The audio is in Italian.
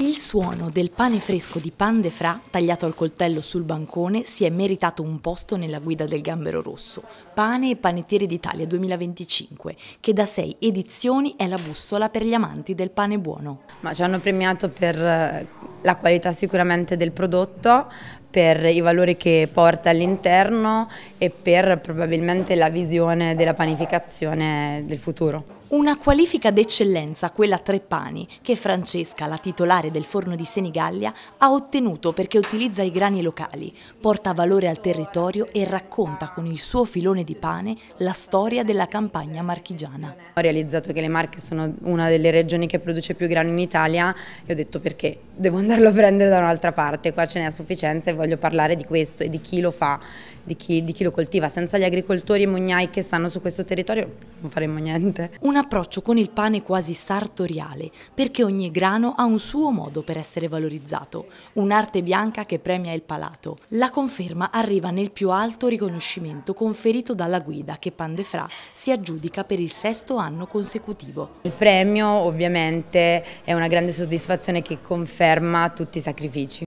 Il suono del pane fresco di Pan de Fra, tagliato al coltello sul bancone, si è meritato un posto nella guida del Gambero Rosso, Pane e Panettiere d'Italia 2025, che da sei edizioni è la bussola per gli amanti del pane buono. Ma ci hanno premiato per eh, la qualità sicuramente del prodotto, per i valori che porta all'interno e per probabilmente la visione della panificazione del futuro. Una qualifica d'eccellenza, quella Treppani, che Francesca, la titolare del forno di Senigallia, ha ottenuto perché utilizza i grani locali, porta valore al territorio e racconta con il suo filone di pane la storia della campagna marchigiana. Ho realizzato che le Marche sono una delle regioni che produce più grano in Italia e ho detto perché devo andarlo a prendere da un'altra parte, qua ce n'è a sufficienza e voglio parlare di questo e di chi lo fa di chi, di chi lo coltiva. Senza gli agricoltori e mugnai che stanno su questo territorio non faremmo niente. Un approccio con il pane quasi sartoriale, perché ogni grano ha un suo modo per essere valorizzato, un'arte bianca che premia il palato. La conferma arriva nel più alto riconoscimento conferito dalla guida che Pandefra si aggiudica per il sesto anno consecutivo. Il premio ovviamente è una grande soddisfazione che conferma tutti i sacrifici